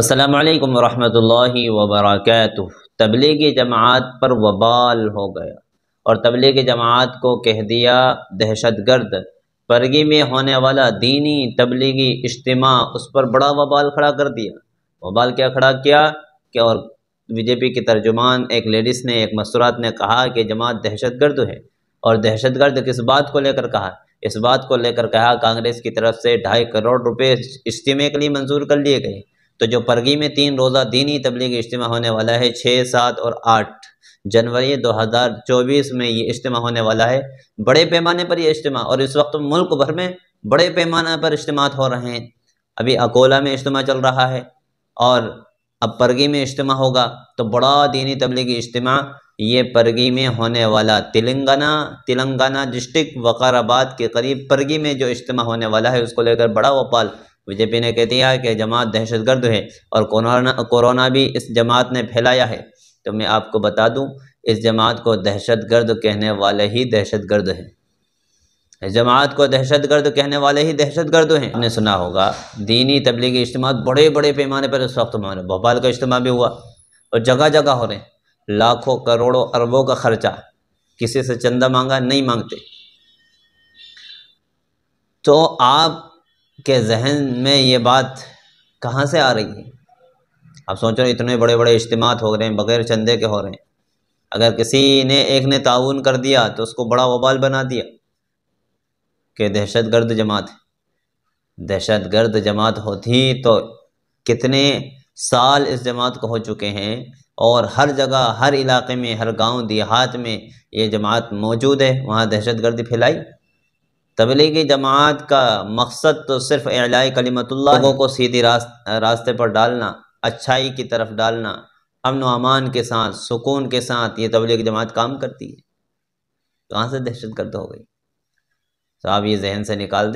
السلام علیکم ورحمۃ اللہ وبرکاتہ تبلیغی جماعت پر وبال ہو گیا اور تبلیغی جماعت کو کہہ دیا دہشت گرد پرگی میں ہونے والا دینی تبلیغی اجتماع اس پر بڑا وبال کھڑا کر دیا وبال کیا کھڑا کیا کہ اور بی جے پی کے ترجمان ایک لیڈیز نے ایک مصرات نے کہا کہ جماعت دہشت گرد ہے اور دہشت گرد کس بات کو لے کر کہا اس بات کو لے کر کہا کانگریس کی طرف سے ڈھائی کروڑ روپے اجتماع کے لیے منظور کر لیے گئے تو جو پرگی میں تین روزہ دینی تبلیغ اجتماع ہونے والا ہے چھ سات اور آٹھ جنوری دو ہزار چوبیس میں یہ اجتماع ہونے والا ہے بڑے پیمانے پر یہ اجتماع اور اس وقت ملک بھر میں بڑے پیمانہ پر اجتماع ہو رہے ہیں ابھی اکولا میں اجتماع چل رہا ہے اور اب پرگی میں اجتماع ہوگا تو بڑا دینی تبلیغی اجتماع یہ پرگی میں ہونے والا تلنگانہ تلنگانہ ڈسٹک وقار آباد کے قریب پرگی میں جو اجتماع ہونے والا ہے اس کو لے کر بڑا وپال بی جے پی نے کہہ دیا کہ جماعت دہشت گرد ہے اور کورونا کورونا بھی اس جماعت نے پھیلایا ہے تو میں آپ کو بتا دوں اس جماعت کو دہشت گرد کہنے والے ہی دہشت گرد ہیں اس جماعت کو دہشت گرد کہنے والے ہی دہشت گرد ہیں آپ نے سنا ہوگا دینی تبلیغی اجتماع بڑے بڑے پیمانے پر اس وقت مانے بھوپال کا اجتماع بھی ہوا اور جگہ جگہ ہو رہے ہیں لاکھوں کروڑوں اربوں کا خرچہ کسی سے چندہ مانگا نہیں مانگتے تو آپ کے ذہن میں یہ بات کہاں سے آ رہی ہے آپ سوچ رہے ہیں اتنے بڑے بڑے اجتماعات ہو رہے ہیں بغیر چندے کے ہو رہے ہیں اگر کسی نے ایک نے تعاون کر دیا تو اس کو بڑا وبال بنا دیا کہ دہشت گرد جماعت ہے دہشت گرد جماعت ہوتی تو کتنے سال اس جماعت کو ہو چکے ہیں اور ہر جگہ ہر علاقے میں ہر گاؤں دیہات میں یہ جماعت موجود ہے وہاں دہشت گردی پھیلائی تبلیغی جماعت کا مقصد تو صرف اعلائی کلمت اللہ لوگوں کو سیدھی راستے پر ڈالنا اچھائی کی طرف ڈالنا امن و امان کے ساتھ سکون کے ساتھ یہ تبلیغی جماعت کام کرتی ہے کہاں سے دہشت گرد ہو گئی تو آپ یہ ذہن سے نکال دیں